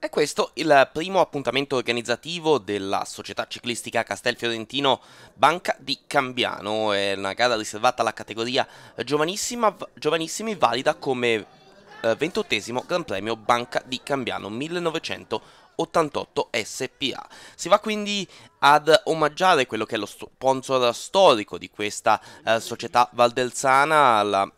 È questo il primo appuntamento organizzativo della società ciclistica Castelfiorentino Banca di Cambiano, è una gara riservata alla categoria giovanissimi valida come eh, ventottesimo Gran Premio Banca di Cambiano 1988 SPA. Si va quindi ad omaggiare quello che è lo sponsor storico di questa eh, società valdelzana, la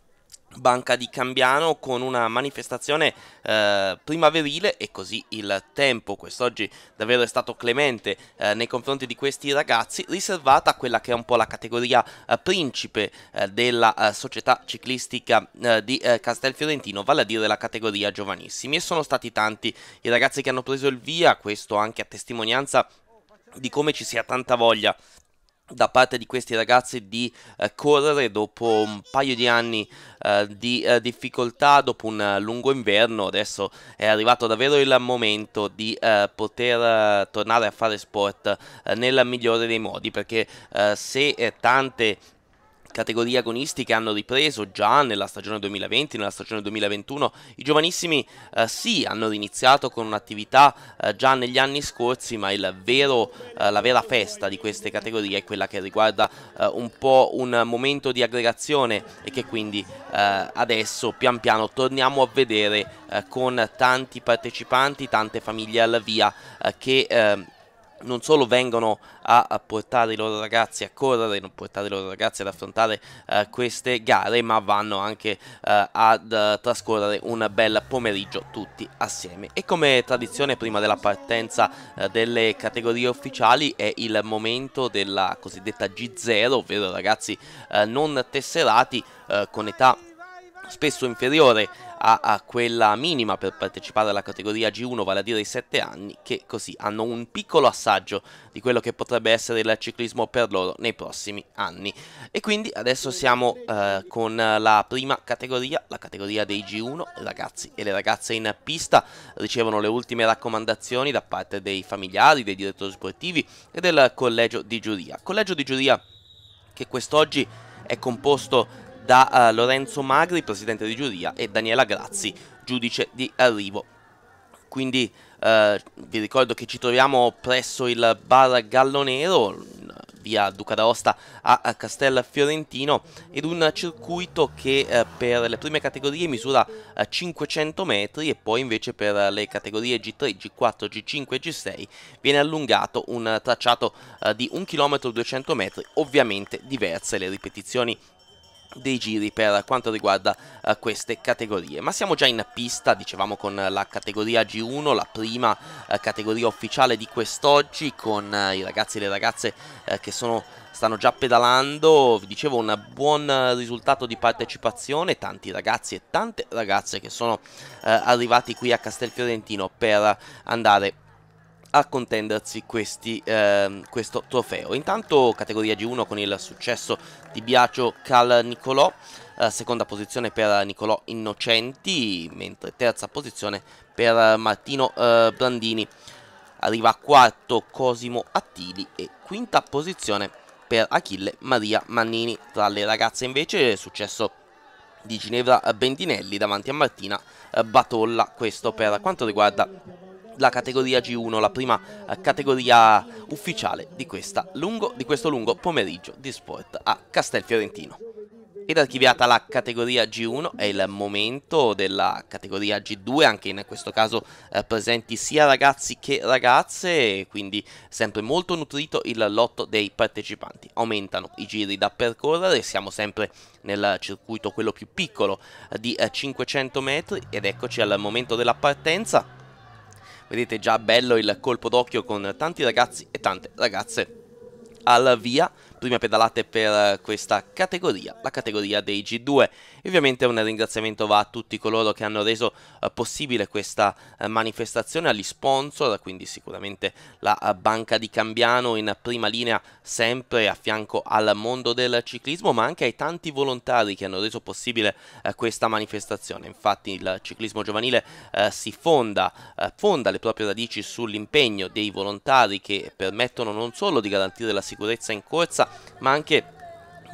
Banca di Cambiano con una manifestazione eh, primaverile e così il tempo quest'oggi davvero è stato clemente eh, nei confronti di questi ragazzi riservata a quella che è un po' la categoria eh, principe eh, della eh, società ciclistica eh, di Castelfiorentino vale a dire la categoria giovanissimi e sono stati tanti i ragazzi che hanno preso il via questo anche a testimonianza di come ci sia tanta voglia da parte di questi ragazzi di eh, correre dopo un paio di anni eh, di eh, difficoltà, dopo un eh, lungo inverno, adesso è arrivato davvero il momento di eh, poter eh, tornare a fare sport nel migliore dei modi, perché se tante categorie che hanno ripreso già nella stagione 2020, nella stagione 2021. I giovanissimi eh, sì hanno iniziato con un'attività eh, già negli anni scorsi, ma vero, eh, la vera festa di queste categorie è quella che riguarda eh, un po' un momento di aggregazione e che quindi eh, adesso pian piano torniamo a vedere eh, con tanti partecipanti, tante famiglie alla via che ehm, non solo vengono a portare i loro ragazzi a correre, non portare i loro ragazzi ad affrontare uh, queste gare, ma vanno anche uh, ad uh, trascorrere un bel pomeriggio tutti assieme. E come tradizione prima della partenza delle categorie ufficiali è il momento della cosiddetta G0, ovvero ragazzi non tesserati con età spesso inferiore a, a quella minima per partecipare alla categoria G1, vale a dire i 7 anni, che così hanno un piccolo assaggio di quello che potrebbe essere il ciclismo per loro nei prossimi anni. E quindi adesso siamo eh, con la prima categoria, la categoria dei G1, ragazzi e le ragazze in pista ricevono le ultime raccomandazioni da parte dei familiari, dei direttori sportivi e del collegio di giuria. Collegio di giuria che quest'oggi è composto da uh, Lorenzo Magri, presidente di giuria, e Daniela Grazzi, giudice di arrivo. Quindi uh, vi ricordo che ci troviamo presso il bar Gallo Nero, via Duca d'Aosta a Castel Fiorentino ed un circuito che eh, per le prime categorie misura eh, 500 metri e poi invece per le categorie G3, G4, G5 e G6 viene allungato un tracciato eh, di 1 km 200 metri ovviamente diverse le ripetizioni dei giri per quanto riguarda uh, queste categorie. Ma siamo già in pista, dicevamo con la categoria G1, la prima uh, categoria ufficiale di quest'oggi, con uh, i ragazzi e le ragazze che sono, stanno già pedalando, vi dicevo un buon risultato di partecipazione, tanti ragazzi e tante ragazze che sono arrivati qui a Castelfiorentino per andare a contendersi questi, ehm, questo trofeo. Intanto categoria G1 con il successo di Biagio Cal Nicolò, eh, seconda posizione per Nicolò Innocenti, mentre terza posizione per Martino eh, Brandini. Arriva quarto Cosimo Attili e quinta posizione per Achille Maria Mannini. Tra le ragazze invece è successo di Ginevra Bendinelli davanti a Martina eh, Batolla, questo per quanto riguarda la categoria G1, la prima eh, categoria ufficiale di, lungo, di questo lungo pomeriggio di sport a Castelfiorentino. Ed archiviata la categoria G1 è il momento della categoria G2, anche in questo caso eh, presenti sia ragazzi che ragazze, quindi sempre molto nutrito il lotto dei partecipanti. Aumentano i giri da percorrere, siamo sempre nel circuito quello più piccolo eh, di eh, 500 metri ed eccoci al momento della partenza Vedete già bello il colpo d'occhio con tanti ragazzi e tante ragazze al via prime pedalate per questa categoria, la categoria dei G2. E ovviamente un ringraziamento va a tutti coloro che hanno reso eh, possibile questa eh, manifestazione, agli sponsor, quindi sicuramente la eh, Banca di Cambiano in prima linea sempre a fianco al mondo del ciclismo, ma anche ai tanti volontari che hanno reso possibile questa manifestazione. Infatti il ciclismo giovanile si fonda, fonda le proprie radici sull'impegno dei volontari che permettono non solo di garantire la sicurezza in corsa, ma anche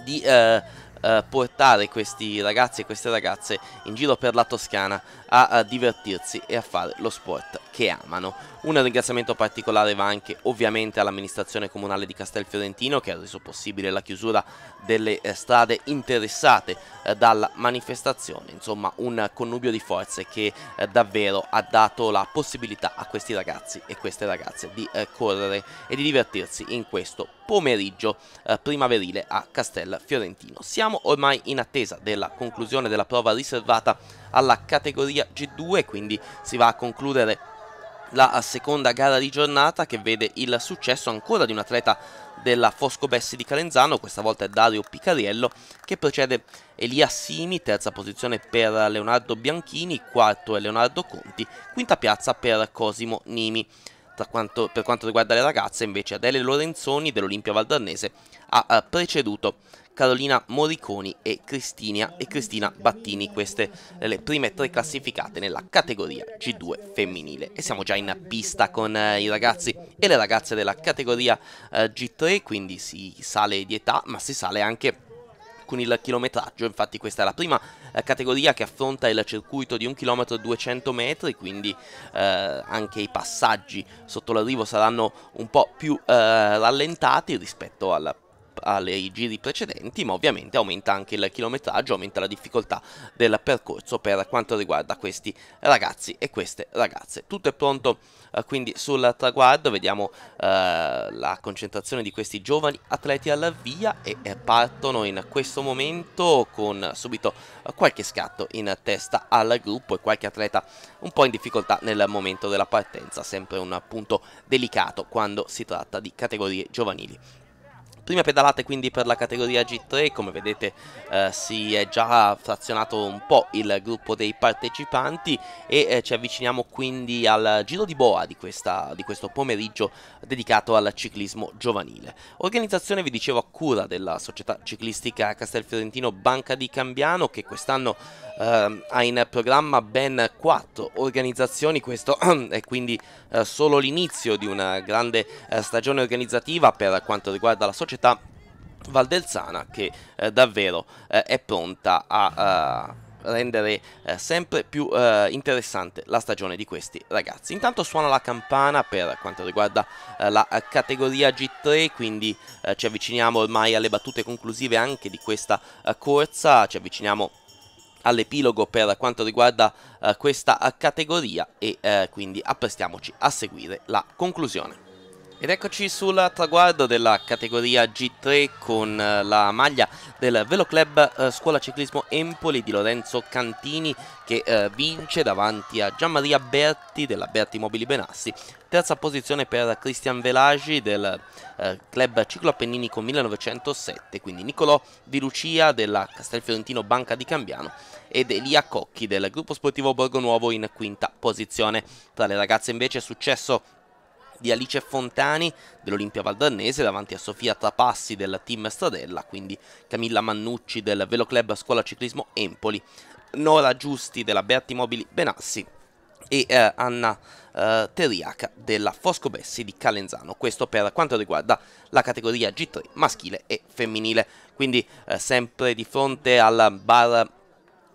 di eh, eh, portare questi ragazzi e queste ragazze in giro per la Toscana a divertirsi e a fare lo sport che amano. Un ringraziamento particolare va anche ovviamente all'amministrazione comunale di Castelfiorentino che ha reso possibile la chiusura delle eh, strade interessate eh, dalla manifestazione, insomma un connubio di forze che eh, davvero ha dato la possibilità a questi ragazzi e queste ragazze di correre e di divertirsi in questo pomeriggio primaverile a Castelfiorentino. Siamo ormai in attesa della conclusione della prova riservata alla categoria G2 quindi si va a concludere la seconda gara di giornata che vede il successo ancora di un atleta della Fosco Bessi di Calenzano, questa volta è Dario Picariello che precede Elia Simi, terza posizione per Leonardo Bianchini, quarto è Leonardo Conti, quinta piazza per Cosimo Nimi. Quanto, per quanto riguarda le ragazze invece Adele Lorenzoni dell'Olimpia Valdarnese ha eh, preceduto Carolina Moriconi e Cristina, e Cristina Battini, queste eh, le prime tre classificate nella categoria G2 femminile. E siamo già in pista con eh, i ragazzi e le ragazze della categoria eh, G3, quindi si sale di età, ma si sale anche con il chilometraggio, infatti questa è la prima categoria che affronta il circuito di 1 km 200 metri, quindi eh, anche i passaggi sotto l'arrivo saranno un po' più eh, rallentati rispetto al ai giri precedenti, ma ovviamente aumenta anche il chilometraggio, aumenta la difficoltà del percorso per quanto riguarda questi ragazzi e queste ragazze. Tutto è pronto eh, quindi sul traguardo, vediamo eh, la concentrazione di questi giovani atleti alla via e eh, partono in questo momento con subito eh, qualche scatto in testa al gruppo e qualche atleta un po' in difficoltà nel momento della partenza, sempre un punto delicato quando si tratta di categorie giovanili. Prima pedalate quindi per la categoria G3, come vedete eh, si è già frazionato un po' il gruppo dei partecipanti e eh, ci avviciniamo quindi al giro di boa di, questa, di questo pomeriggio dedicato al ciclismo giovanile. Organizzazione vi dicevo a cura della società ciclistica Castelfiorentino Banca di Cambiano che quest'anno Uh, ha in programma ben quattro organizzazioni, questo è quindi uh, solo l'inizio di una grande uh, stagione organizzativa per quanto riguarda la società società valdelsana che eh, davvero eh, è pronta a uh, rendere eh, sempre più eh, interessante la stagione di questi ragazzi. Intanto suona la campana per quanto riguarda eh, la categoria G3, quindi ci avviciniamo ormai alle battute conclusive anche di questa corsa, ci avviciniamo all'epilogo per quanto riguarda questa categoria e quindi apprestiamoci a seguire la conclusione. Ed eccoci sul traguardo della categoria G3 con eh, la maglia del Velo Club eh, Scuola Ciclismo Empoli di Lorenzo Cantini che eh, vince davanti a Gianmaria Berti della Berti Mobili Benassi. Terza posizione per Cristian Velagi del eh, Club Ciclo Appenninico 1907, quindi Nicolò Di Lucia della Castelfiorentino Banca di Cambiano ed Elia Cocchi del Gruppo Sportivo Borgo Nuovo in quinta posizione. Tra le ragazze invece è successo di Alice Fontani dell'Olimpia Valdannese davanti a Sofia Tapassi del team Stradella, quindi Camilla Mannucci del Velo Club Scuola Ciclismo Empoli, Nora Giusti della Beatti Mobili Benassi e eh, Anna eh, Teriaca della Fosco Bessi di Calenzano. Questo per quanto riguarda la categoria G3 maschile e femminile. Quindi eh, sempre di fronte al bar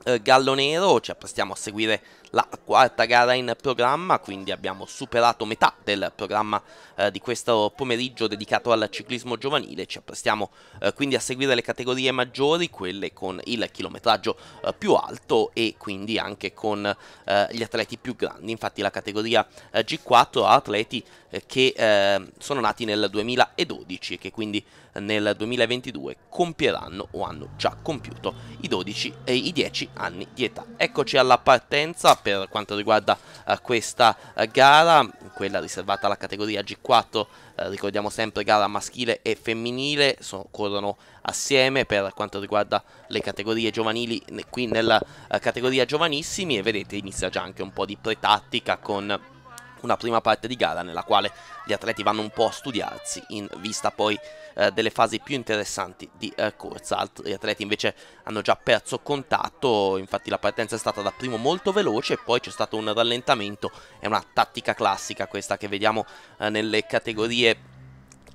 eh, Gallo Nero ci apprestiamo a seguire la quarta gara in programma, quindi abbiamo superato metà del programma eh, di questo pomeriggio dedicato al ciclismo giovanile, ci apprestiamo eh, quindi a seguire le categorie maggiori, quelle con il chilometraggio eh, più alto e quindi anche con eh, gli atleti più grandi, infatti la categoria eh, G4 ha atleti eh, che sono nati nel 2012 e che quindi nel 2022 compieranno o hanno già compiuto i 12 e i 10 anni di età. Eccoci alla partenza per quanto riguarda eh, questa eh, gara, quella riservata alla categoria G4, eh, ricordiamo sempre gara maschile e femminile, so, corrono assieme per quanto riguarda le categorie giovanili qui nella categoria giovanissimi e vedete inizia già anche un po' di pretattica con una prima parte di gara nella quale gli atleti vanno un po' a studiarsi in vista poi eh, delle fasi più interessanti di eh, corsa. Altri atleti invece hanno già perso contatto, infatti la partenza è stata da primo molto veloce e poi c'è stato un rallentamento, è una tattica classica questa che vediamo eh, nelle categorie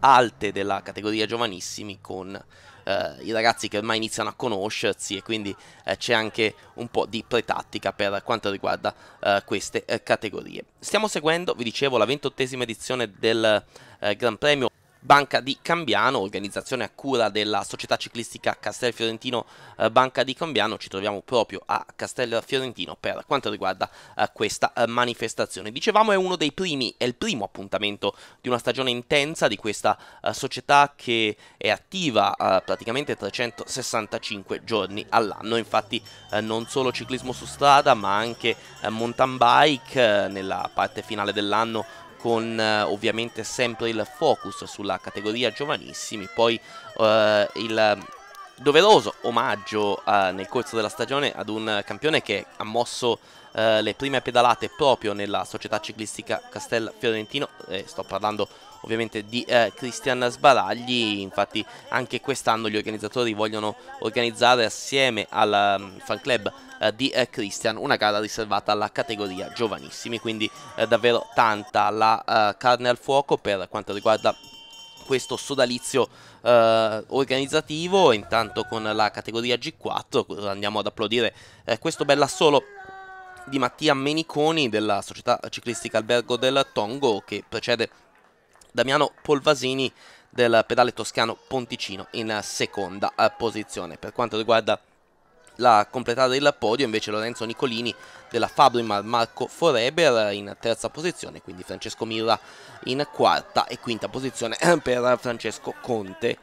alte della categoria giovanissimi con eh, i ragazzi che ormai iniziano a conoscersi e quindi eh, c'è anche un po' di pretattica per quanto riguarda eh, queste eh, categorie. Stiamo seguendo, vi dicevo, la ventottesima edizione del eh, Gran Premio Banca di Cambiano, organizzazione a cura della società ciclistica Castel Fiorentino eh, Banca di Cambiano. Ci troviamo proprio a Castel Fiorentino per quanto riguarda eh, questa eh, manifestazione. Dicevamo è uno dei primi, è il primo appuntamento di una stagione intensa di questa società che è attiva praticamente 365 giorni all'anno. Infatti non solo ciclismo su strada ma anche mountain bike nella parte finale dell'anno con eh, ovviamente sempre il focus sulla categoria giovanissimi, poi eh, il doveroso omaggio eh, nel corso della stagione ad un campione che ha mosso eh, le prime pedalate proprio nella società ciclistica Castel Fiorentino, eh, sto parlando ovviamente di eh, Cristian Sbaragli, infatti anche quest'anno gli organizzatori vogliono organizzare assieme al um, fan club eh, di eh, Cristian una gara riservata alla categoria giovanissimi, quindi eh, davvero tanta la eh, carne al fuoco per quanto riguarda questo sodalizio eh, organizzativo, intanto con la categoria G4 andiamo ad applaudire questo bell'assolo di Mattia Meniconi della società ciclistica Albergo del Tongo che precede Damiano Polvasini del pedale toscano Ponticino in seconda eh, posizione. Per quanto riguarda la completata del podio invece Lorenzo Nicolini della Fabrimar Marco Foreber in terza posizione, quindi Francesco Mirra in quarta e quinta posizione eh, per Francesco Conte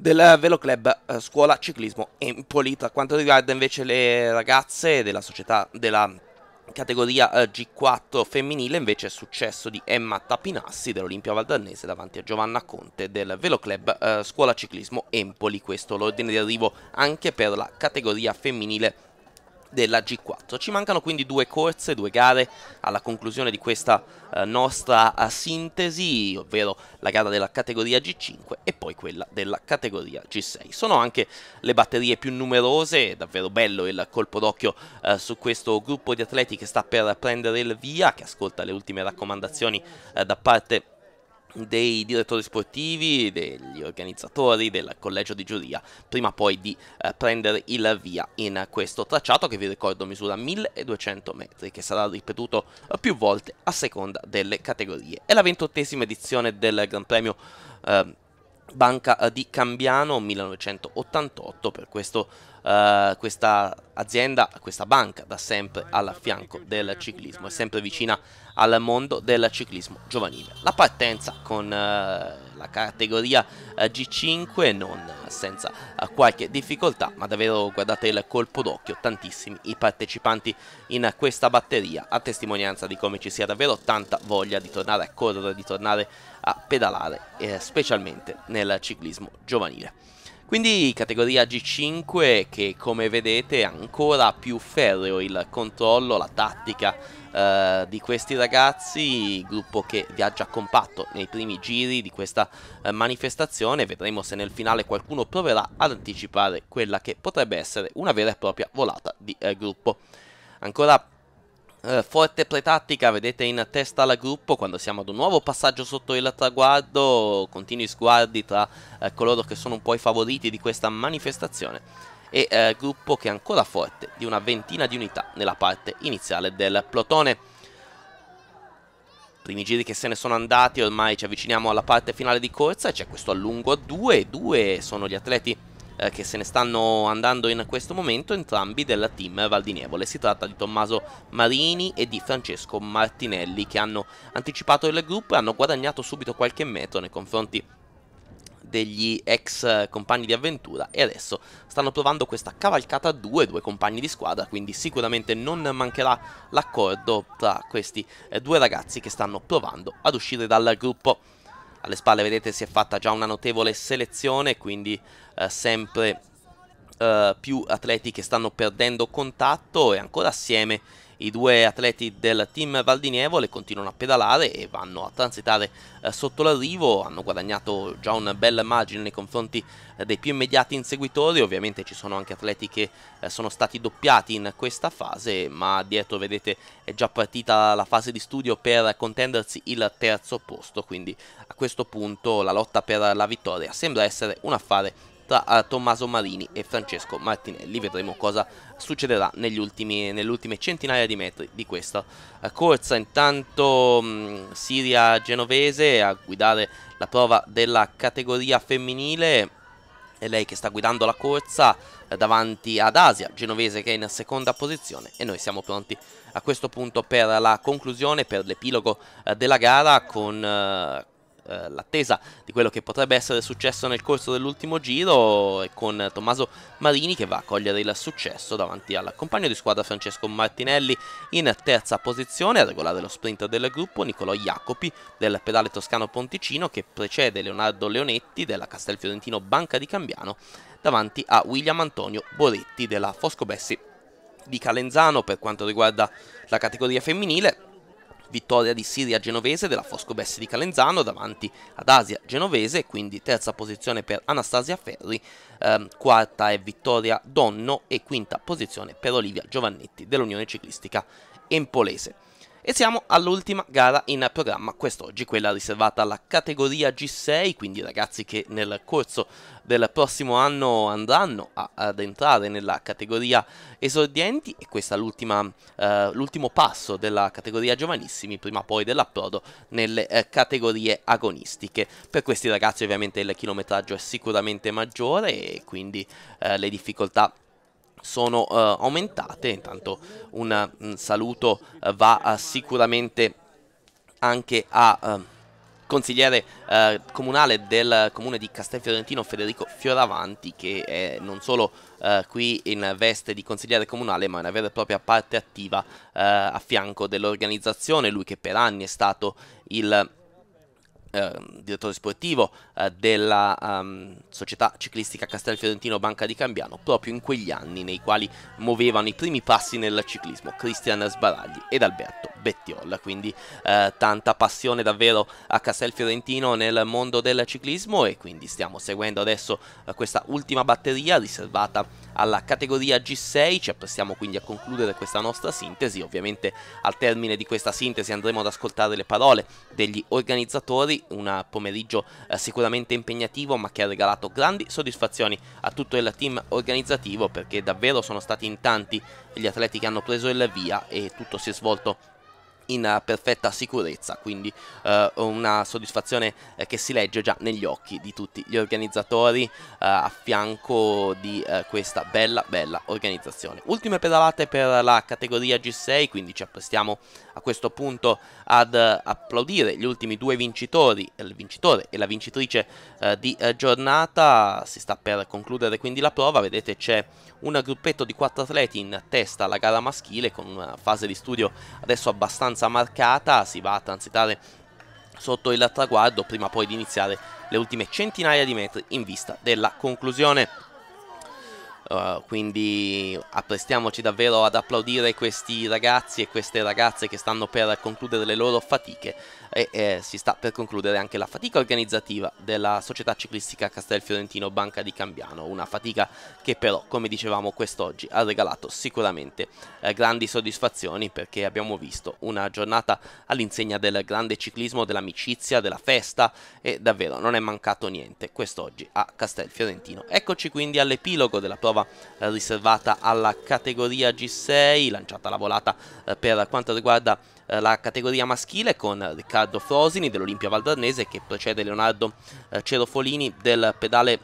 del Velo Veloclub eh, Scuola Ciclismo Empoli. Per quanto riguarda invece le ragazze della società della categoria eh, G4 femminile invece è successo di Emma Tapinassi dell'Olimpia Valdannese davanti a Giovanna Conte del Veloclub eh, Scuola Ciclismo Empoli, questo l'ordine di arrivo anche per la categoria femminile della G4. Ci mancano quindi due corse, due gare alla conclusione di questa eh, nostra eh, sintesi, ovvero la gara della categoria G5 e poi quella della categoria G6. Sono anche le batterie più numerose, è davvero bello il colpo d'occhio eh, su questo gruppo di atleti che sta per prendere il via, che ascolta le ultime raccomandazioni eh, da parte dei direttori sportivi, degli organizzatori del collegio di giuria, prima poi di eh, prendere il via in questo tracciato che vi ricordo misura 1200 metri, che sarà ripetuto eh, più volte a seconda delle categorie. È la ventottesima edizione del Gran Premio eh, Banca di Cambiano 1988, per questo eh, questa azienda, questa banca da sempre al fianco del ciclismo, è sempre vicina al mondo del ciclismo giovanile. La partenza con eh, la categoria eh, G5 non senza eh, qualche difficoltà, ma davvero guardate il colpo d'occhio, tantissimi i partecipanti in questa batteria, a testimonianza di come ci sia davvero tanta voglia di tornare a correre, di tornare a pedalare, eh, specialmente nel ciclismo giovanile. Quindi categoria G5 che come vedete è ancora più ferreo il controllo, la tattica eh, di questi ragazzi, gruppo che viaggia compatto nei primi giri di questa eh, manifestazione, vedremo se nel finale qualcuno proverà ad anticipare quella che potrebbe essere una vera e propria volata di eh, gruppo. Ancora eh, forte tattica, vedete in testa la gruppo quando siamo ad un nuovo passaggio sotto il traguardo, continui sguardi tra eh, coloro che sono un po' i favoriti di questa manifestazione e eh, gruppo che è ancora forte di una ventina di unità nella parte iniziale del plotone. Primi giri che se ne sono andati, ormai ci avviciniamo alla parte finale di corsa e c'è questo allungo a 2, 2 sono gli atleti eh, che se ne stanno andando in questo momento, entrambi della team Valdinievole. Si tratta di Tommaso Marini e di Francesco Martinelli che hanno anticipato il gruppo e hanno guadagnato subito qualche metro nei confronti degli ex eh, compagni di avventura e adesso stanno provando questa cavalcata a due, due compagni di squadra, quindi sicuramente non mancherà l'accordo tra questi eh, due ragazzi che stanno provando ad uscire dal gruppo alle spalle vedete si è fatta già una notevole selezione quindi eh, sempre eh, più atleti che stanno perdendo contatto e ancora assieme i due atleti del team Valdinievole continuano a pedalare e vanno a transitare eh, sotto l'arrivo, hanno guadagnato già un bel margine nei confronti eh, dei più immediati inseguitori, ovviamente ci sono anche atleti che eh, sono stati doppiati in questa fase, ma dietro vedete è già partita la fase di studio per contendersi il terzo posto, quindi a questo punto la lotta per la vittoria sembra essere un affare tra Tommaso Marini e Francesco Martinelli. Vedremo cosa succederà negli ultimi, nelle centinaia di metri di questa eh, corsa. Intanto mh, mm, Siria Genovese a guidare la prova della categoria femminile è lei che sta guidando la corsa eh, davanti ad Asia, genovese che è in seconda posizione e noi siamo pronti a questo punto per la conclusione, per l'epilogo eh, della gara con, eh, l'attesa di quello che potrebbe essere successo nel corso dell'ultimo giro e eh, con Tommaso Marini che va a cogliere il successo davanti al compagno di squadra Francesco Martinelli in terza posizione a regolare lo sprint del gruppo Nicolò Jacopi del pedale toscano Ponticino che precede Leonardo Leonetti della Castelfiorentino Banca di Cambiano davanti a William Antonio Boretti della Fosco Bessi di Calenzano per quanto riguarda la categoria femminile vittoria di Siria Genovese della Fosco Bessi di Calenzano davanti ad Asia Genovese, quindi terza posizione per Anastasia Ferri, ehm, quarta è Vittoria Donno e quinta posizione per Olivia Giovannetti dell'Unione Ciclistica Empolese. E siamo all'ultima gara in programma quest'oggi, quella riservata alla categoria G6, quindi ragazzi che nel corso del prossimo anno andranno a, ad entrare nella categoria esordienti e questo è eh, l'ultimo eh, passo della categoria giovanissimi, prima poi dell'approdo nelle eh, categorie agonistiche. Per questi ragazzi ovviamente il chilometraggio è sicuramente maggiore e quindi eh, le difficoltà sono uh, aumentate, intanto un, un mm, saluto uh, va eh, sicuramente anche a ehm, consigliere eh, comunale del comune di Castelfiorentino Federico Fioravanti che è non solo eh, qui in veste di consigliere comunale ma è una vera e propria parte attiva eh, a fianco dell'organizzazione, lui che per anni è stato il Ehm, direttore sportivo eh, della um, società ciclistica Castelfiorentino Banca di Cambiano, proprio in quegli anni nei quali muovevano i primi passi nel ciclismo Cristian Sbaragli ed Alberto Bettiolla, quindi eh, tanta passione davvero a Castelfiorentino nel mondo del ciclismo e quindi stiamo seguendo adesso eh, questa ultima batteria riservata alla categoria G6, ci apprestiamo quindi a concludere questa nostra sintesi, ovviamente al termine di questa sintesi andremo ad ascoltare le parole degli organizzatori un eh, pomeriggio eh, sicuramente impegnativo ma che ha regalato grandi soddisfazioni a tutto il team organizzativo perché davvero sono stati in tanti gli atleti che hanno preso il via e tutto si è svolto in eh, perfetta sicurezza, quindi eh, una soddisfazione eh, che si legge già negli occhi di tutti gli organizzatori eh, a fianco di eh, questa bella bella organizzazione. Ultime pedalate per la categoria G6, quindi ci apprestiamo a questo punto ad eh, applaudire gli ultimi due vincitori, eh, il vincitore e la vincitrice eh, di eh, giornata. Si sta per concludere quindi la prova, vedete c'è un gruppetto di quattro atleti in testa alla gara maschile con una fase di studio adesso abbastanza marcata, si va a transitare sotto il traguardo prima poi di iniziare le ultime centinaia di metri in vista della conclusione. Uh, quindi apprestiamoci davvero ad applaudire questi ragazzi e queste ragazze che stanno per concludere le loro fatiche e eh, si sta per concludere anche la fatica organizzativa della società ciclistica Castel Fiorentino Banca di Cambiano, una fatica che però come dicevamo quest'oggi ha regalato sicuramente eh, grandi soddisfazioni perché abbiamo visto una giornata all'insegna del grande ciclismo, dell'amicizia, della festa e davvero non è mancato niente quest'oggi a Castel Fiorentino. Eccoci quindi all'epilogo della prova prova eh, riservata alla categoria G6, lanciata la volata eh, per quanto riguarda eh, la categoria maschile con Riccardo Frosini dell'Olimpia Valdarnese che precede Leonardo Cerofolini del pedale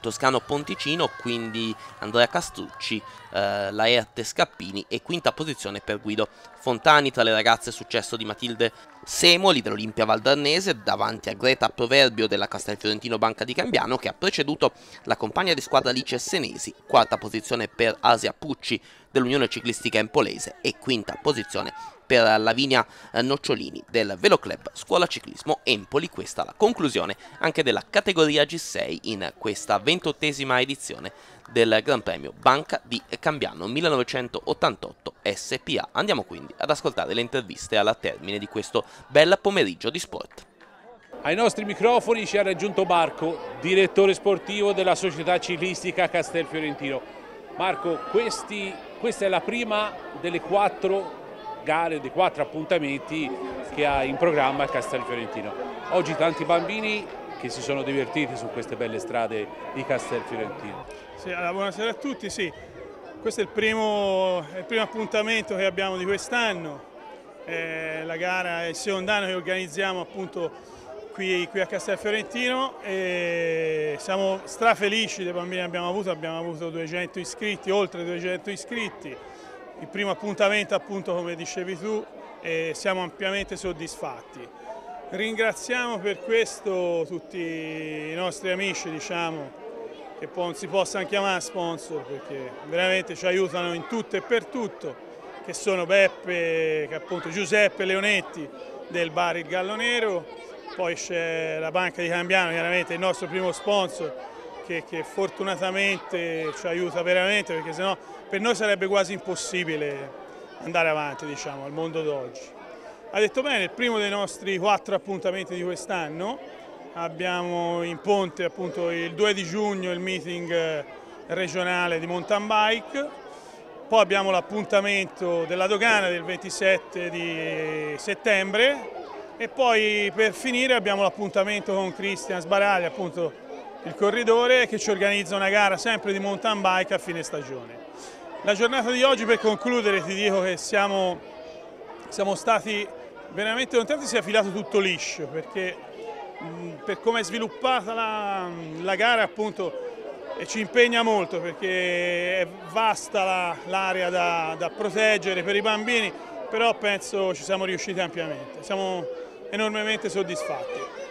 Toscano Ponticino, quindi Andrea Castrucci, eh, Laerte Scappini e quinta posizione per Guido Fontani. Tra le ragazze è successo di Matilde Semoli dell'Olimpia Valdarnese davanti a Greta Proverbio della Castelfiorentino Banca di Cambiano che ha preceduto la compagna di squadra Alice Senesi, quarta posizione per Asia Pucci dell'Unione Ciclistica Empolese e quinta posizione per per Lavinia eh, Nocciolini del Veloclub Scuola Ciclismo Empoli. Questa la conclusione anche della categoria G6 in questa ventottesima edizione del Gran Premio Banca di Cambiano 1988 SPA. Andiamo quindi ad ascoltare le interviste alla termine di questo bel pomeriggio di sport. Ai nostri microfoni ci ha raggiunto Marco, direttore sportivo della società ciclistica Castel Fiorentino. Marco, questi, questa è la prima delle quattro gare, dei quattro appuntamenti che ha in programma a Castel Fiorentino. Oggi tanti bambini che si sono divertiti su queste belle strade di Castel Fiorentino. Sì, allora, buonasera a tutti, sì. questo è il primo, il primo appuntamento che abbiamo di quest'anno, eh, la gara è il secondo anno che organizziamo appunto qui, qui a Castel Fiorentino e siamo strafelici dei bambini che abbiamo avuto, abbiamo avuto 200 iscritti, oltre 200 iscritti il primo appuntamento appunto come dicevi tu e siamo ampiamente soddisfatti. Ringraziamo per questo tutti i nostri amici diciamo che si possano chiamare sponsor perché veramente ci aiutano in tutto e per tutto che sono Beppe, che appunto Giuseppe Leonetti del bar Il Gallo Nero, poi c'è la Banca di Cambiano, chiaramente il nostro primo sponsor che, che fortunatamente ci aiuta veramente perché sennò per noi sarebbe quasi impossibile andare avanti diciamo, al mondo d'oggi. Ha detto bene, il primo dei nostri quattro appuntamenti di quest'anno, abbiamo in ponte appunto il 2 di giugno il meeting eh, regionale di mountain bike, poi abbiamo l'appuntamento della dogana del 27 di settembre e poi per finire abbiamo l'appuntamento con Cristian Sbaragli, appunto il corridore che ci organizza una gara sempre di mountain bike a fine stagione. La giornata di oggi per concludere ti dico che siamo, siamo stati veramente contenti, si è filato tutto liscio perché mm, per come è sviluppata la, la gara appunto ci impegna molto perché è vasta l'area la, da, da proteggere per i bambini però penso ci siamo riusciti ampiamente, siamo enormemente soddisfatti.